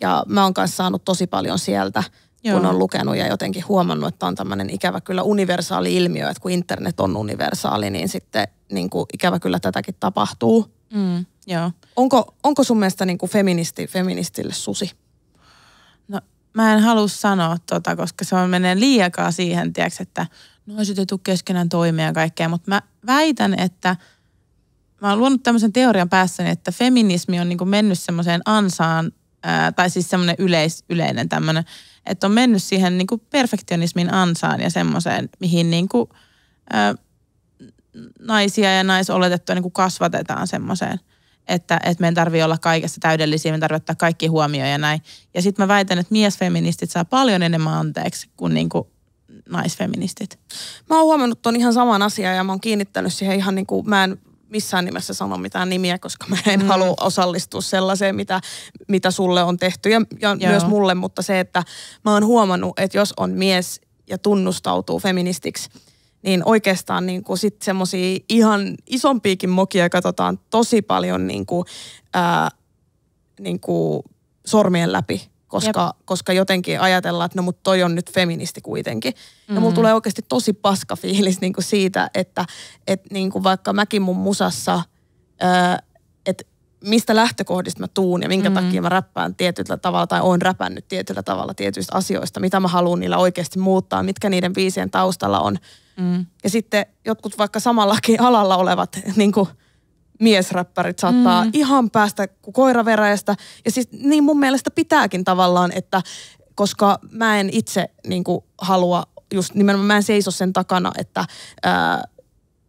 ja mä oon kanssa saanut tosi paljon sieltä, Joo. kun on lukenut ja jotenkin huomannut, että on tämmöinen ikävä kyllä universaali ilmiö, että kun internet on universaali, niin sitten niin kuin ikävä kyllä tätäkin tapahtuu. Mm, joo. Onko, onko sun mielestä niin kuin feministi, feministille susi? No mä en halua sanoa tota, koska se on menee liiakaan siihen, tiiäks, että naiset ei tule keskenään toimia ja kaikkea, mutta mä väitän, että mä oon luonut tämmöisen teorian päässäni, että feminismi on niin kuin mennyt semmoiseen ansaan ää, tai siis semmoinen yleis, yleinen tämmöinen, että on mennyt siihen niin kuin perfektionismin ansaan ja semmoiseen, mihin niin kuin, ää, naisia ja naisoletettua niin kuin kasvatetaan semmoiseen että, että meidän tarvii olla kaikessa täydellisiä, me tarvitsee ottaa kaikki huomioon ja näin. Ja sitten mä väitän, että miesfeministit saa paljon enemmän anteeksi kuin niin kuin naisfeministit. Mä oon huomannut ton ihan saman asian ja mä oon kiinnittänyt siihen ihan niin kuin, mä en missään nimessä sano mitään nimiä, koska mä en mm. halua osallistua sellaiseen, mitä, mitä sulle on tehty ja, ja myös mulle, mutta se, että mä oon huomannut, että jos on mies ja tunnustautuu feministiksi, niin oikeastaan niin kuin sit semmosia ihan isompiikin mokia katsotaan tosi paljon niin kuin, ää, niin kuin sormien läpi koska, koska jotenkin ajatellaan, että no mutta toi on nyt feministi kuitenkin. Mm. Ja mulla mm. tulee oikeasti tosi paska fiilis niin kuin siitä, että et niin kuin vaikka mäkin mun musassa, että mistä lähtökohdista mä tuun ja minkä mm. takia mä räppään tietyllä tavalla tai oon räpännyt tietyllä tavalla tietyistä asioista, mitä mä haluan niillä oikeasti muuttaa, mitkä niiden biisien taustalla on. Mm. Ja sitten jotkut vaikka samallakin alalla olevat niin kuin – miesräppärit saattaa mm. ihan päästä koiraveräjästä. Ja siis niin mun mielestä pitääkin tavallaan, että koska mä en itse niin kuin, halua, just nimenomaan mä en seiso sen takana, että, ää,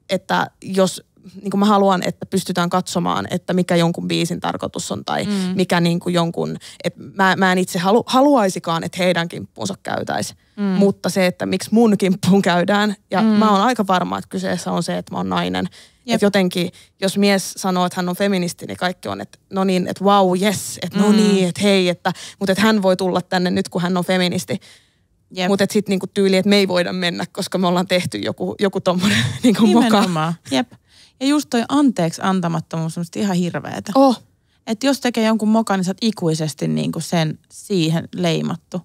että jos niin kuin mä haluan, että pystytään katsomaan, että mikä jonkun biisin tarkoitus on tai mm. mikä niin kuin jonkun, että mä, mä en itse halu, haluaisikaan, että heidän kimppuunsa käytäisi. Mm. Mutta se, että miksi mun kimppuun käydään ja mm. mä oon aika varma, että kyseessä on se, että mä oon nainen Jep. Et jotenkin, jos mies sanoo, että hän on feministi, niin kaikki on, että no niin, että wow, yes, että no mm. niin, että hei, että, mutta että hän voi tulla tänne nyt, kun hän on feministi. Yep. Mutta sitten niinku tyyli, että me ei voida mennä, koska me ollaan tehty joku, joku tommonen niinku moka. Jep. Ja just toi anteeksi antamattomuus on ihan hirveetä. Oh. Että jos tekee jonkun mokan, niin sä oot ikuisesti niinku sen siihen leimattu.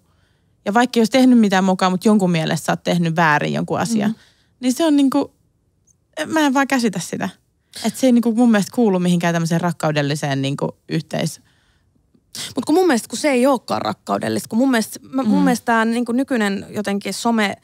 Ja vaikka ei olisi tehnyt mitään mokaa, mutta jonkun mielessä sä oot tehnyt väärin jonkun asian, mm. niin se on niinku, mä en vaan käsitä sitä. Että se ei niinku mun mielestä kuulu mihinkään tämmöiseen rakkaudelliseen niinku yhteis... Mutta kun mun mielestä, kun se ei olekaan rakkaudellista, kun mun mielestä, mm. mun mielestä tämä niinku nykyinen jotenkin some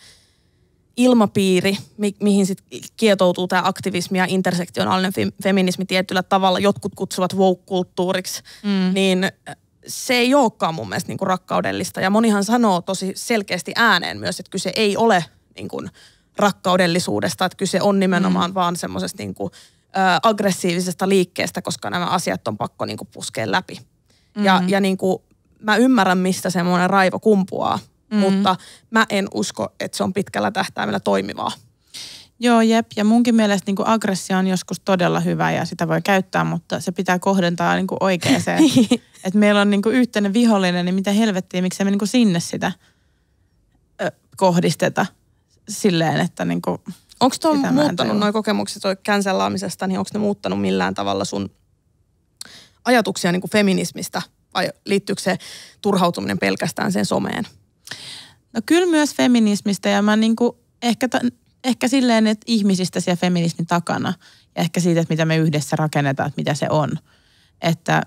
ilmapiiri, mi- mihin sit kietoutuu tämä aktivismi ja intersektionaalinen fem- feminismi tietyllä tavalla, jotkut kutsuvat woke-kulttuuriksi, mm. niin äh, se ei olekaan mun mielestä niinku rakkaudellista. Ja monihan sanoo tosi selkeästi ääneen myös, että kyse ei ole niin kuin, rakkaudellisuudesta, että kyse on nimenomaan mm. vaan semmoisesta niin kuin, ä, aggressiivisesta liikkeestä, koska nämä asiat on pakko niin kuin puskea läpi. Mm. Ja, ja niin kuin, mä ymmärrän, mistä semmoinen raivo kumpuaa, mm. mutta mä en usko, että se on pitkällä tähtäimellä toimivaa. Joo, jep. Ja munkin mielestä niin kuin aggressio on joskus todella hyvä ja sitä voi käyttää, mutta se pitää kohdentaa niin kuin oikeaan. että meillä on niin kuin yhteinen vihollinen, niin mitä helvettiä, miksi me niin kuin sinne sitä ö, kohdisteta silleen, että niinku niin kuin, Onko tuo muuttanut nuo kokemukset känsellaamisesta, niin onko ne muuttanut millään tavalla sun ajatuksia niin kuin feminismistä? Vai liittyykö se turhautuminen pelkästään sen someen? No kyllä myös feminismistä ja mä niin kuin ehkä, ta, ehkä silleen, että ihmisistä siellä feminismin takana ja ehkä siitä, että mitä me yhdessä rakennetaan, että mitä se on. Että,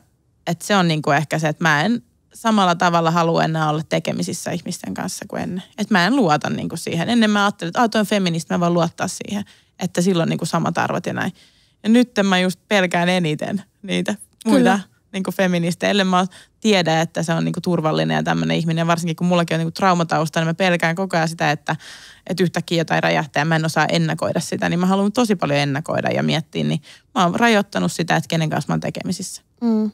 että se on niin kuin ehkä se, että mä en samalla tavalla halua enää olla tekemisissä ihmisten kanssa kuin ennen. Että mä en luota niinku siihen. Ennen mä ajattelin, että toi on feministi, mä voin luottaa siihen. Että silloin niinku samat arvot ja näin. Ja nyt mä just pelkään eniten niitä muita niinku feministejä. mä tiedä, että se on niinku turvallinen ja tämmöinen ihminen. Varsinkin kun mullakin on niinku traumatausta, niin mä pelkään koko ajan sitä, että, että yhtäkkiä jotain räjähtää. Mä en osaa ennakoida sitä, niin mä haluan tosi paljon ennakoida ja miettiä. Niin mä oon rajoittanut sitä, että kenen kanssa mä oon tekemisissä. Mm.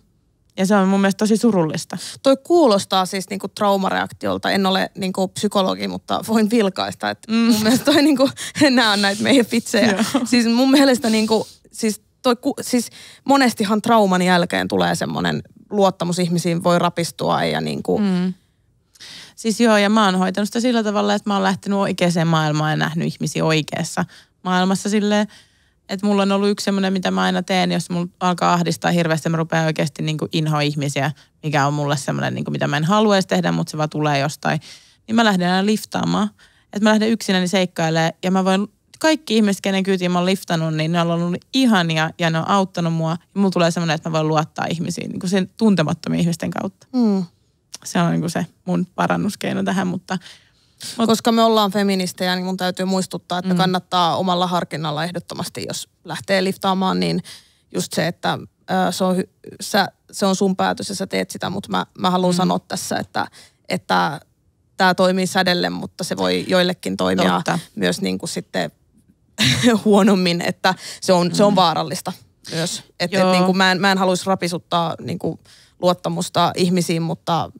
Ja se on mun mielestä tosi surullista. Toi kuulostaa siis niinku traumareaktiolta. En ole niinku psykologi, mutta voin vilkaista. Että mm. Mun mielestä toi niinku, nämä on näitä meidän pitsejä. siis mun mielestä niinku, siis toi, siis monestihan trauman jälkeen tulee semmoinen luottamus ihmisiin voi rapistua ja niinku, Mm. Siis joo, ja mä oon hoitanut sitä sillä tavalla, että mä oon lähtenyt oikeaan maailmaan ja nähnyt ihmisiä oikeassa maailmassa silleen, et mulla on ollut yksi semmoinen, mitä mä aina teen, jos mulla alkaa ahdistaa hirveästi, mä rupean oikeasti niin kuin inho ihmisiä, mikä on mulle semmoinen, niin kuin, mitä mä en halua edes tehdä, mutta se vaan tulee jostain. Niin mä lähden aina liftaamaan. Että mä lähden yksinäni seikkailemaan ja mä voin kaikki ihmiset, kenen kyytiin mä oon liftannut, niin ne on ollut ihania ja ne on auttanut mua. Ja mulla tulee semmoinen, että mä voin luottaa ihmisiin niin kuin sen tuntemattomien ihmisten kautta. Mm. Se on niin kuin se mun parannuskeino tähän, mutta Mut. Koska me ollaan feministejä, niin mun täytyy muistuttaa, että mm. kannattaa omalla harkinnalla ehdottomasti, jos lähtee liftaamaan, niin just se, että äh, se, on, sä, se on sun päätös ja sä teet sitä, mutta mä, mä haluan mm. sanoa tässä, että, että tämä toimii sädelle, mutta se voi joillekin toimia Totta. myös niin kuin sitten huonommin, että se on, mm. se on mm. vaarallista myös. Et, et niin kuin mä en, mä en haluaisi rapisuttaa niin kuin luottamusta ihmisiin, mutta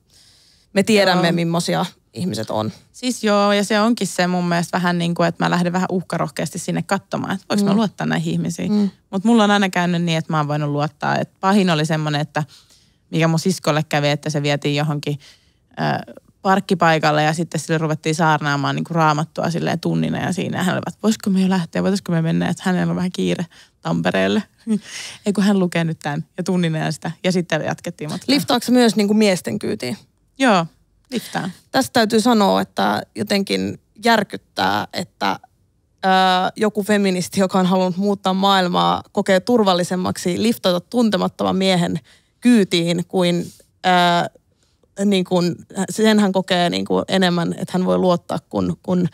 me tiedämme, Joo. millaisia ihmiset on. Siis joo, ja se onkin se mun mielestä vähän niin kuin, että mä lähden vähän uhkarohkeasti sinne katsomaan, että voiko mm. mä luottaa näihin ihmisiin. Mm. Mutta mulla on aina käynyt niin, että mä oon voinut luottaa. Et pahin oli semmoinen, että mikä mun siskolle kävi, että se vietiin johonkin äh, parkkipaikalle ja sitten sille ruvettiin saarnaamaan niin kuin raamattua silleen tunnina ja siinä hän oli, että voisiko me jo lähteä, voitaisiko me mennä, että hänellä on vähän kiire Tampereelle. Ei kun hän lukee nyt tämän ja tunnin ja sitä ja sitten jatkettiin matkaa. Liftaako myös niin kuin miesten kyytiin? Joo, Liftaan. Tästä täytyy sanoa, että jotenkin järkyttää, että joku feministi, joka on halunnut muuttaa maailmaa, kokee turvallisemmaksi liftata tuntemattoman miehen kyytiin kuin, ää, niin kuin sen hän kokee niin kuin enemmän, että hän voi luottaa kuin, kuin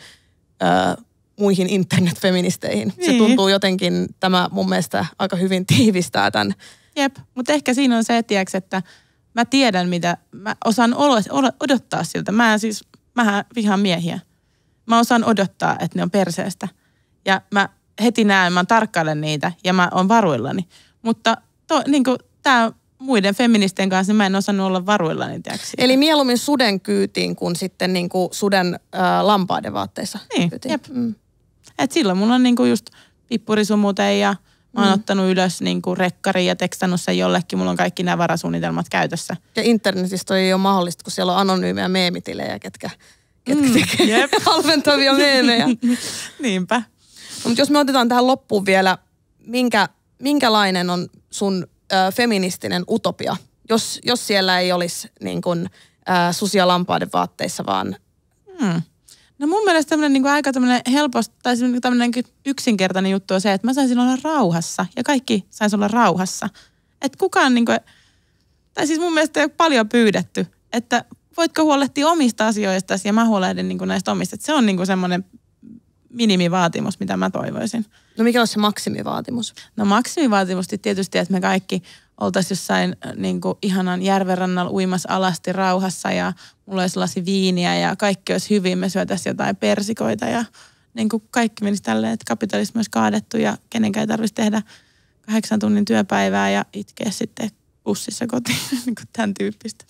ää, muihin internetfeministeihin. Niin. Se tuntuu jotenkin, tämä mun mielestä aika hyvin tiivistää tämän. Jep, mutta ehkä siinä on se, tiiäks, että mä tiedän mitä, mä osaan odottaa siltä. Mä en siis, mähän vihaan miehiä. Mä osaan odottaa, että ne on perseestä. Ja mä heti näen, mä tarkkailen niitä ja mä oon varuillani. Mutta to, niin kuin, tää muiden feministien kanssa, niin mä en osannut olla varuillani, tiedätkö? Eli mieluummin suden kyytiin kuin sitten niin kuin suden äh, lampaiden vaatteissa. Niin, jep. Mm. Et silloin mulla on niin kuin just pippurisumute ja – Mä oon mm. ottanut ylös niin kuin rekkariin ja tekstannut sen jollekin. Mulla on kaikki nämä varasuunnitelmat käytössä. Ja internetistä ei ole mahdollista, kun siellä on anonyymiä meemitilejä, ketkä, ketkä mm, tekee halventavia meemejä. Niinpä. No, mutta jos me otetaan tähän loppuun vielä, minkä, minkälainen on sun ö, feministinen utopia, jos, jos siellä ei olisi niin kuin, ö, susia lampaiden vaatteissa, vaan mm. No mun mielestä tämmönen, niin aika tämmönen helposti, tai siis niinku tämmönen niinku yksinkertainen juttu on se, että mä saisin olla rauhassa ja kaikki saisi olla rauhassa. Että kukaan niin kuin, tai siis mun mielestä ei ole paljon pyydetty, että voitko huolehtia omista asioista ja mä huolehdin niin näistä omista. Että se on niin semmoinen minimivaatimus, mitä mä toivoisin. No mikä on se maksimivaatimus? No maksimivaatimus tietysti, että me kaikki – oltaisiin jossain äh, niin kuin ihanan järvenrannalla uimassa alasti rauhassa ja mulla olisi lasi viiniä ja kaikki olisi hyvin. Me syötäisiin jotain persikoita ja niin kuin kaikki menisi tälleen, että kapitalismi olisi kaadettu ja kenenkään ei tarvitsisi tehdä kahdeksan tunnin työpäivää ja itkeä sitten bussissa kotiin, niin kuin tämän tyyppistä.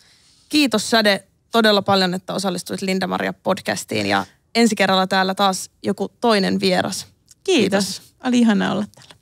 Kiitos Sade todella paljon, että osallistuit Linda-Maria podcastiin ja ensi kerralla täällä taas joku toinen vieras. Kiitos. Kiitos. Oli ihana olla täällä.